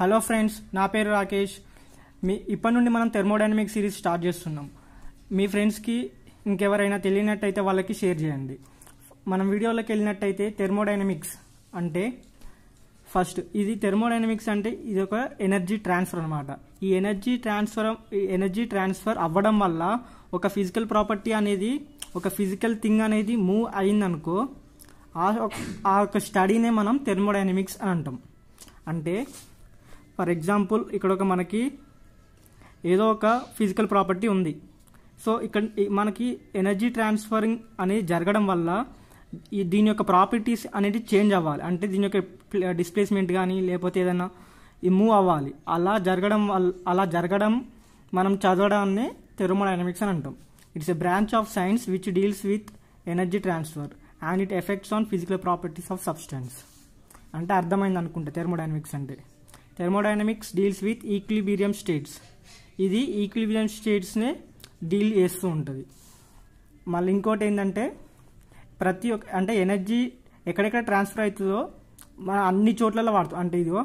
hello friends నా పేరు రాకేష్ మీ ఇప్పటి నుండి మనం థెర్మోడైనమిక్ సిరీస్ స్టార్ట్ చేస్తున్నాం మీ ఫ్రెండ్స్కి ఇంకెవరైనా తెలియనట్టయితే వాళ్ళకి షేర్ చేయండి మనం వీడియోలోకి వెళ్ళినట్టయితే థెర్మోడైనమిక్స్ అంటే ఫస్ట్ ఇది థెర్మోడైనమిక్స్ అంటే ఇది ఒక ఎనర్జీ ట్రాన్స్ఫర్ అనమాట ఈ ఎనర్జీ ట్రాన్స్ఫర్ ఎనర్జీ ట్రాన్స్ఫర్ అవ్వడం వల్ల ఒక ఫిజికల్ ప్రాపర్టీ అనేది ఒక ఫిజికల్ థింగ్ అనేది మూవ్ అయిందనుకో ఆ ఒక స్టడీనే మనం థెర్మోడైనమిక్స్ అని అంటాం అంటే ఫర్ ఎగ్జాంపుల్ ఇక్కడ ఒక మనకి ఏదో ఒక ఫిజికల్ ప్రాపర్టీ ఉంది సో ఇక్కడ మనకి ఎనర్జీ ట్రాన్స్ఫరింగ్ అనేది జరగడం వల్ల ఈ దీని యొక్క ప్రాపర్టీస్ అనేది చేంజ్ అవ్వాలి అంటే దీని యొక్క డిస్ప్లేస్మెంట్ కానీ లేకపోతే ఏదైనా మూవ్ అవ్వాలి అలా జరగడం అలా జరగడం మనం చదవడాన్ని థెర్మోడైనమిక్స్ అని అంటాం it's a branch of science which deals with energy transfer and it effects on physical properties of substance అంటే అర్థమైంది అనుకుంటా థెర్మోడైనమిక్స్ అంటే thermodynamics deals with equilibrium states ఇది ఈక్విబీరియం స్టేట్స్నే డీల్ చేస్తూ ఉంటుంది మళ్ళీ ఇంకోటి ఏంటంటే ప్రతి ఒక్క అంటే ఎనర్జీ ఎక్కడెక్కడ ట్రాన్స్ఫర్ అవుతుందో మన అన్ని చోట్లలో వాడుతాం అంటే ఇదిగో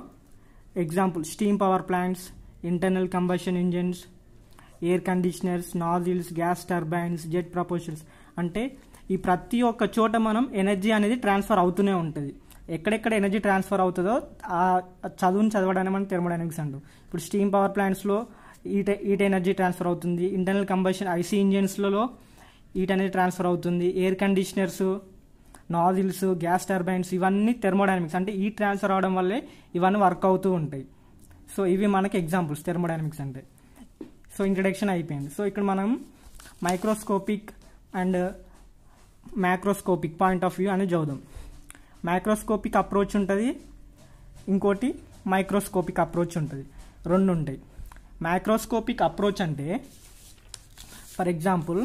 example steam power plants internal combustion engines air conditioners nozzles gas turbines jet propulsions అంటే ఈ ప్రతి ఒక్క చోట మనం ఎనర్జీ అనేది ట్రాన్స్ఫర్ అవుతూనే ఉంటుంది ఎక్కడెక్కడ ఎనర్జీ ట్రాన్స్ఫర్ అవుతుందో ఆ చదువుని చదవడానికి మనం థెర్మోడైనమిక్స్ అంటాం ఇప్పుడు స్టీమ్ పవర్ ప్లాంట్స్లో ఈట ఈట ఎనర్జీ ట్రాన్స్ఫర్ అవుతుంది ఇంటర్నల్ కంబషన్ ఐసీ ఇంజిన్స్లలో ఈట అనేది ట్రాన్స్ఫర్ అవుతుంది air conditioners nozzles gas turbines ఇవన్నీ థెర్మోడైనమిక్స్ అంటే ఈ ట్రాన్స్ఫర్ అవడం వల్లే ఇవన్నీ వర్క్ అవుతూ ఉంటాయి సో ఇవి మనకి ఎగ్జాంపుల్స్ థెర్మోడైనమిక్స్ అంటే సో ఇంట్రడక్షన్ అయిపోయింది సో ఇక్కడ మనం microscopic and macroscopic point of view అనేది చదువుదాం మైక్రోస్కోపిక్ అప్రోచ్ ఉంటుంది ఇంకోటి మైక్రోస్కోపిక్ అప్రోచ్ ఉంటుంది రెండు ఉంటాయి మైక్రోస్కోపిక్ అప్రోచ్ అంటే ఫర్ ఎగ్జాంపుల్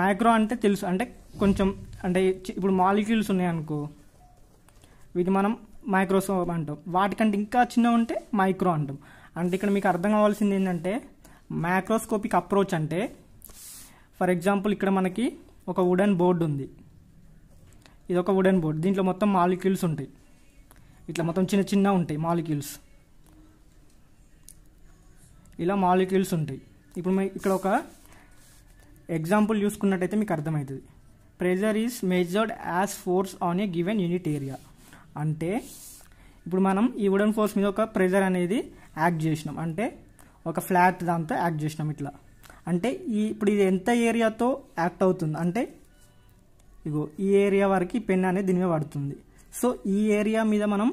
మైక్రో అంటే తెలుసు అంటే కొంచెం అంటే ఇప్పుడు మాలిక్యూల్స్ ఉన్నాయనుకో వీటి మనం మైక్రోస్కోప్ అంటాం వాటికంటే ఇంకా చిన్నగా ఉంటే మైక్రో అంటాం అంటే ఇక్కడ మీకు అర్థం కావాల్సింది ఏంటంటే మైక్రోస్కోపిక్ అప్రోచ్ అంటే ఫర్ ఎగ్జాంపుల్ ఇక్కడ మనకి ఒక వుడెన్ బోర్డు ఉంది ఇది ఒక వుడెన్ బోర్డ్ దీంట్లో మొత్తం మాలిక్యూల్స్ ఉంటాయి ఇట్లా మొత్తం చిన్న చిన్న ఉంటాయి మాలిక్యూల్స్ ఇలా మాలిక్యూల్స్ ఉంటాయి ఇప్పుడు ఇక్కడ ఒక ఎగ్జాంపుల్ చూసుకున్నట్టయితే మీకు అర్థమవుతుంది pressure is measured as force on a given unit area అంటే ఇప్పుడు మనం ఈ వుడెన్ ఫోర్స్ మీద ఒక ప్రెజర్ అనేది యాక్ట్ చేసినాం అంటే ఒక ఫ్లాట్ దాంతో యాక్ట్ చేసినాం ఇట్లా అంటే ఈ ఇప్పుడు ఇది ఎంత ఏరియాతో యాక్ట్ అవుతుంది అంటే ఇగో ఈ ఏరియా వరకు పెన్ అనేది దీని మీద పడుతుంది సో ఈ ఏరియా మీద మనం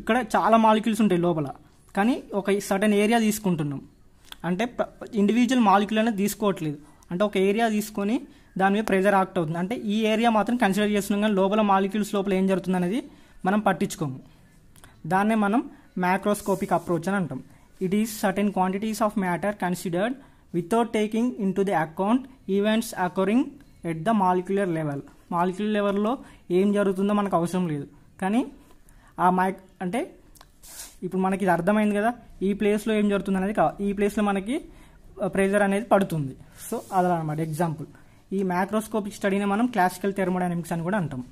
ఇక్కడ చాలా మాలిక్యూల్స్ ఉంటాయి లోపల కానీ ఒక సర్టన్ ఏరియా తీసుకుంటున్నాం అంటే ఇండివిజువల్ మాలిక్యూల్ అనేది తీసుకోవట్లేదు అంటే ఒక ఏరియా తీసుకొని దాని మీద ప్రెజర్ యాక్ట్ అవుతుంది అంటే ఈ ఏరియా మాత్రం కన్సిడర్ చేస్తున్నాం కానీ లోపల మాలిక్యూల్స్ లోపల ఏం జరుగుతుంది అనేది మనం పట్టించుకోము దాన్నే మనం మ్యాక్రోస్కోపిక్ అప్రోచ్ అని అంటాం it is certain quantities of matter considered without taking into the account events occurring at the molecular level molecular లెవెల్లో ఏం జరుగుతుందో మనకు అవసరం లేదు కానీ ఆ మైక్ అంటే ఇప్పుడు మనకి ఇది అర్థమైంది కదా ఈ ప్లేస్లో ఏం జరుగుతుంది అనేది ఈ ప్లేస్లో మనకి ప్రెజర్ అనేది పడుతుంది సో అలా అనమాట ఎగ్జాంపుల్ ఈ మైక్రోస్కోపిక్ స్టడీని మనం క్లాసికల్ థెర్మోడైనమిక్స్ అని కూడా అంటాం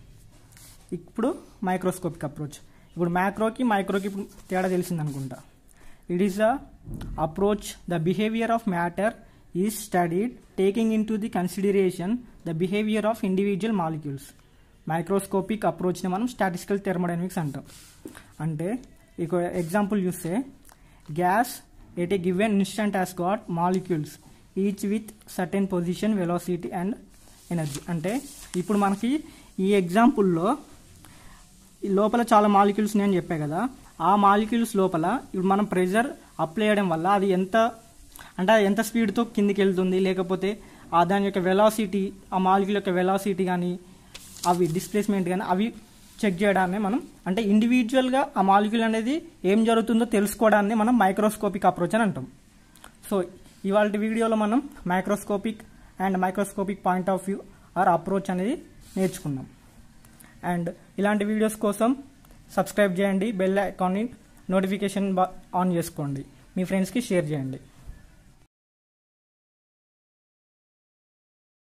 ఇప్పుడు మైక్రోస్కోపిక్ అప్రోచ్ ఇప్పుడు మ్యాక్రోకి మైక్రోకి ఇప్పుడు తేడా తెలిసిందనుకుంటా it is the approach the behaviour of matter is studied taking into the consideration the behavior of individual molecules microscopic అప్రోచ్ని మనం స్టాటిస్టికల్ థెర్మోడైనమిక్స్ అంటాం అంటే ఇక ఎగ్జాంపుల్ చూస్తే gas at a given instant has got molecules each with certain position velocity and energy అంటే ఇప్పుడు మనకి ఈ ఎగ్జాంపుల్లో లోపల చాలా మాలిక్యూల్స్ నేను చెప్పాను కదా ఆ మాలిక్యూల్స్ లోపల ఇప్పుడు మనం ప్రెజర్ అప్లై చేయడం వల్ల అది ఎంత అంటే ఎంత స్పీడ్తో కిందికి వెళ్తుంది లేకపోతే ఆ దాని యొక్క వెలాసిటీ ఆ మాలిక్యూల్ యొక్క వెలాసిటీ కానీ అవి డిస్ప్లేస్మెంట్ కానీ అవి చెక్ చేయడాన్ని మనం అంటే ఇండివిజువల్గా ఆ మాలిక్యూల్ అనేది ఏం జరుగుతుందో తెలుసుకోవడాన్ని మనం మైక్రోస్కోపిక్ అప్రోచ్ అని అంటాం సో ఇవాళ వీడియోలో మనం microscopic and microscopic point of view or approach అనేది నేర్చుకున్నాం అండ్ ఇలాంటి వీడియోస్ కోసం సబ్స్క్రైబ్ చేయండి బెల్ అకౌంట్ని నోటిఫికేషన్ ఆన్ చేసుకోండి మీ ఫ్రెండ్స్కి షేర్ చేయండి